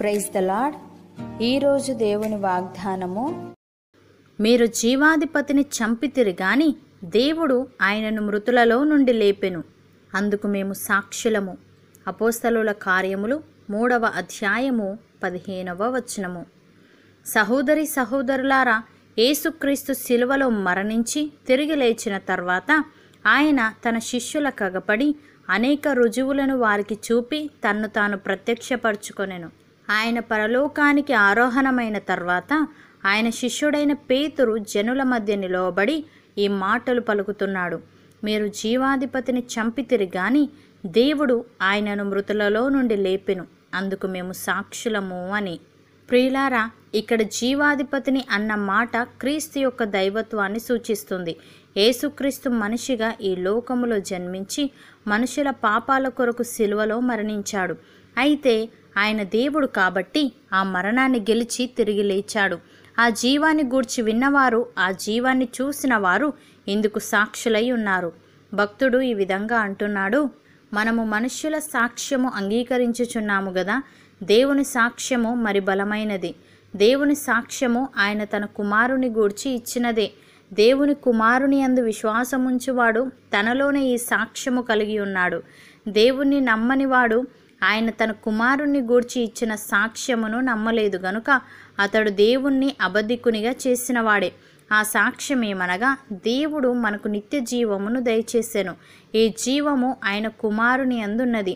praise the lord ఈరోజు దేవుని వాగ్దానము మీరు జీవాధిపతిని చంపితిరి గాని దేవుడు ఆయనను మృతులలో నుండి లేపెను అందుకు మేము సాక్షులము అపోస్తలుల కార్యములు మూడవ అధ్యాయము పదిహేనవ వచనము సహోదరి సహోదరులారా ఏసుక్రీస్తు శిలువలో మరణించి తిరిగి లేచిన తర్వాత ఆయన తన శిష్యుల కగపడి అనేక రుజువులను వారికి చూపి తన్ను తాను ప్రత్యక్షపరచుకొనెను ఆయన పరలోకానికి ఆరోహణమైన తర్వాత ఆయన శిష్యుడైన పేతురు జనుల మధ్య నిలవబడి ఈ మాటలు పలుకుతున్నాడు మీరు జీవాధిపతిని చంపితిరి గాని దేవుడు ఆయనను మృతులలో నుండి లేపెను అందుకు మేము సాక్షులము అని ప్రియులారా ఇక్కడ జీవాధిపతిని అన్న మాట క్రీస్తు యొక్క దైవత్వాన్ని సూచిస్తుంది ఏసుక్రీస్తు మనిషిగా ఈ లోకములో జన్మించి మనుషుల పాపాల కొరకు శిలువలో మరణించాడు అయితే ఆయన దేవుడు కాబట్టి ఆ మరణాన్ని గెలిచి తిరిగి లేచాడు ఆ జీవాన్ని గూర్చి విన్నవారు ఆ జీవాన్ని చూసిన వారు ఇందుకు సాక్షులై ఉన్నారు భక్తుడు ఈ విధంగా అంటున్నాడు మనము మనుష్యుల సాక్ష్యము అంగీకరించుచున్నాము గదా దేవుని సాక్ష్యము మరి బలమైనది దేవుని సాక్ష్యము ఆయన తన కుమారుని గూర్చి ఇచ్చినదే దేవుని కుమారుని అందు విశ్వాసముంచువాడు తనలోనే ఈ సాక్ష్యము కలిగి ఉన్నాడు దేవుణ్ణి నమ్మనివాడు ఆయన తన కుమారుణ్ణి గూర్చి ఇచ్చిన సాక్ష్యమును నమ్మలేదు గనుక అతడు దేవుణ్ణి అబద్ధికునిగా చేసినవాడే ఆ సాక్ష్యమేమనగా దేవుడు మనకు నిత్య జీవమును దయచేశాను ఈ జీవము ఆయన కుమారుని అందున్నది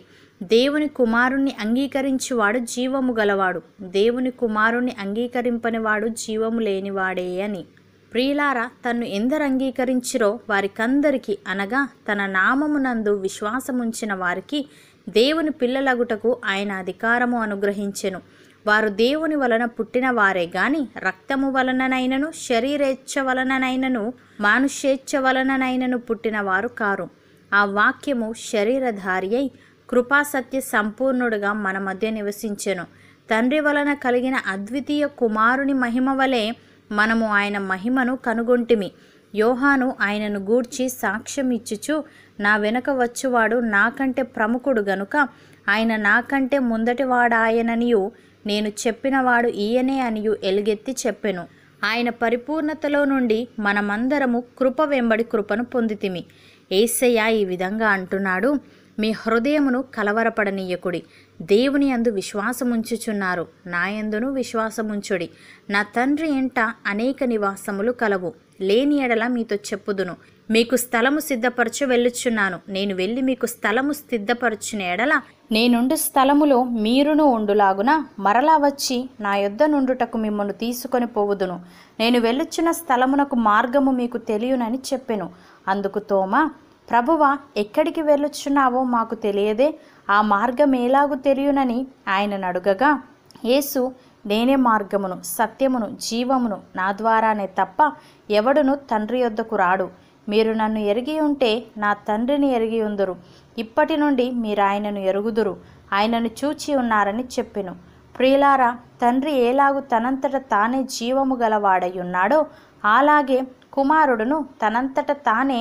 దేవుని కుమారుణ్ణి అంగీకరించువాడు జీవము గలవాడు దేవుని కుమారుణ్ణి అంగీకరింపనివాడు జీవము లేనివాడే అని ప్రియులార తన్ను ఎందరు అంగీకరించిరో వారికందరికీ అనగా తన నామమునందు విశ్వాసముంచిన వారికి దేవుని పిల్లలగుటకు ఆయన అధికారము అనుగ్రహించెను వారు దేవుని వలన పుట్టిన వారే గాని రక్తము వలననైనను శరీరేచ్ఛ వలననైనను మానుష్యేచ్ఛ వలననైనను పుట్టిన వారు కారు ఆ వాక్యము శరీరధారి అయి కృపాసత్య సంపూర్ణుడుగా మన మధ్య నివసించెను తండ్రి వలన కలిగిన అద్వితీయ కుమారుని మహిమ వలె మనము ఆయన మహిమను కనుగొంటిమి యోహాను ఆయనను గూర్చి సాక్ష్యం ఇచ్చుచు నా వెనక వచ్చువాడు నాకంటే ప్రముఖుడు గనుక ఆయన నాకంటే ముందటివాడాయననియు నేను చెప్పినవాడు ఈయనే అనియు ఎలుగెత్తి చెప్పెను ఆయన పరిపూర్ణతలో నుండి మనమందరము కృప వెంబడి కృపను పొందితిమి ఏసయ్య ఈ విధంగా అంటున్నాడు మీ హృదయమును కలవరపడనీయకుడి దేవుని అందు విశ్వాసముంచుచున్నారు నాయందును విశ్వాసముంచుడి నా తండ్రి ఎంట అనేక నివాసములు కలవు లేని ఎడల మీతో చెప్పుదును మీకు స్థలము సిద్ధపరచు వెళ్ళుచున్నాను నేను వెళ్ళి మీకు స్థలము సిద్ధపరచిన ఎడల నేనుండు స్థలములో మీరును ఉండులాగున మరలా వచ్చి నా యొద్ద నుండుటకు మిమ్మల్ని తీసుకొని పోవుదును నేను వెళ్ళుచున్న స్థలమునకు మార్గము మీకు తెలియనని చెప్పెను అందుకు తోమా ప్రభువ ఎక్కడికి వెళ్ళుచున్నావో మాకు తెలియదే ఆ మార్గం ఎలాగు తెలియనని ఆయన అడుగగా యేసు నేనే మార్గమును సత్యమును జీవమును నా ద్వారానే తప్ప ఎవడును తండ్రి యొద్దకు రాడు మీరు నన్ను ఎరిగి ఉంటే నా తండ్రిని ఎరిగి ఉందరు ఇప్పటి నుండి మీరు ఆయనను ఎరుగుదురు ఆయనను చూచి ఉన్నారని చెప్పెను ప్రియులారా తండ్రి ఏలాగు తనంతట తానే జీవము గలవాడై ఉన్నాడో అలాగే కుమారుడును తనంతట తానే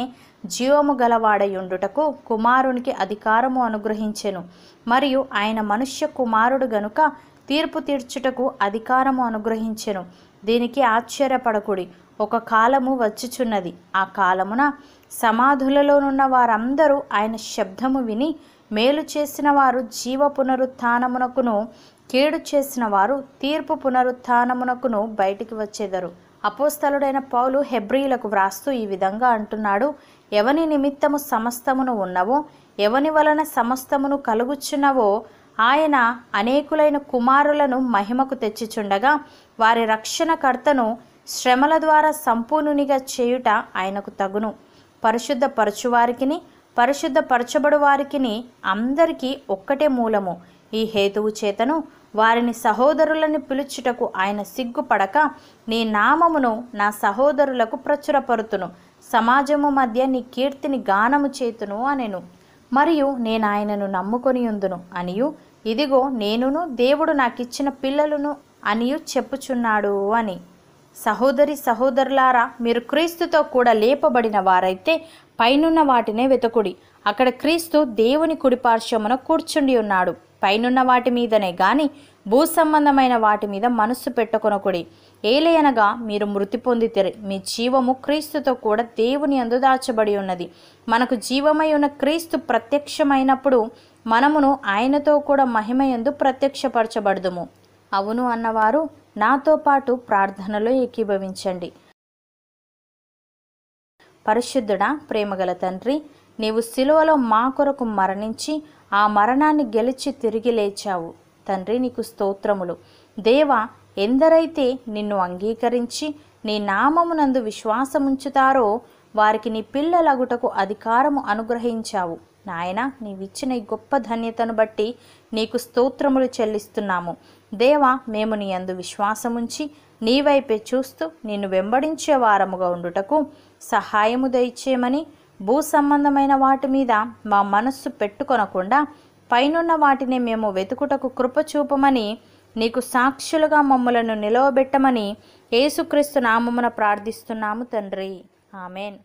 జీవము గలవాడయుండుటకు కుమారునికి అధికారము అనుగ్రహించెను మరియు ఆయన మనుష్య కుమారుడు గనుక తీర్పు తీర్చుటకు అధికారము అనుగ్రహించెను దీనికి ఆశ్చర్యపడకుడి ఒక కాలము వచ్చుచున్నది ఆ కాలమున సమాధులలోనున్న వారందరూ ఆయన శబ్దము విని మేలు చేసిన వారు జీవ పునరుత్నమునకును కీడు చేసిన వారు తీర్పు పునరుత్నమునకును బయటికి వచ్చేదరు అపోస్తలుడైన పౌలు హెబ్రియులకు వ్రాస్తూ ఈ విధంగా అంటున్నాడు ఎవని నిమిత్తము సమస్తమును ఉన్నవో ఎవని వలన సమస్తమును కలుగుచున్నవో ఆయన అనేకులైన కుమారులను మహిమకు తెచ్చిచుండగా వారి రక్షణకర్తను శ్రమల ద్వారా సంపూర్ణునిగా చేయుట ఆయనకు తగును పరిశుద్ధ పరచువారికిని పరచబడు వారికిని అందరికీ ఒక్కటే మూలము ఈ హేతువు చేతను వారిని సహోదరులను పిలుచుటకు ఆయన సిగ్గుపడక నీ నామమును నా సహోదరులకు ప్రచురపరుతును సమాజము మధ్య నీ కీర్తిని గానము చేతును అనెను మరియు నేను ఆయనను నమ్ముకొని ఉందును అనియు ఇదిగో నేనును దేవుడు నాకిచ్చిన పిల్లలను అనియు చెప్పుచున్నాడు అని సహోదరి సహోదరులారా మీరు క్రీస్తుతో కూడా లేపబడిన వారైతే పైనున్న వాటినే వెతకుడి అక్కడ క్రీస్తు దేవుని కుడిపార్శ్వమున కూర్చుండి ఉన్నాడు పైనున్న వాటి మీదనే గాని భూ సంబంధమైన వాటి మీద మనస్సు పెట్టుకొనకుడి ఏలయనగా మీరు మృతి పొందితే మీ జీవము క్రీస్తుతో కూడా దేవుని అందుదాచబడి ఉన్నది మనకు జీవమై ఉన్న క్రీస్తు ప్రత్యక్షమైనప్పుడు మనమును ఆయనతో కూడా మహిమయందు ప్రత్యక్షపరచబడదుము అవును అన్నవారు నాతో పాటు ప్రార్థనలో ఏకీభవించండి పరిశుద్ధుడా ప్రేమగల తండ్రి నీవు సిలువలో మా కొరకు మరణించి ఆ మరణాన్ని గెలిచి తిరిగి లేచావు తండ్రి నీకు స్తోత్రములు దేవ ఎందరైతే నిన్ను అంగీకరించి నీ నామమునందు విశ్వాసముంచుతారో వారికి నీ పిల్లలగుటకు అధికారము అనుగ్రహించావు నాయన నీవిచ్చిన ఈ గొప్ప ధన్యతను బట్టి నీకు స్తోత్రములు చెల్లిస్తున్నాము దేవా మేము నీ అందు విశ్వాసముంచి నీ వైపే చూస్తూ నిన్ను వెంబడించే వారముగా ఉండుటకు సహాయము దయచేయమని భూ సంబంధమైన వాటి మీద మా మనస్సు పెట్టుకొనకుండా పైనున్న వాటిని మేము వెతుకుటకు కృపచూపమని నీకు సాక్షులుగా మమ్మలను నిలవబెట్టమని యేసుక్రీస్తు నామమున ప్రార్థిస్తున్నాము తండ్రి ఆమెన్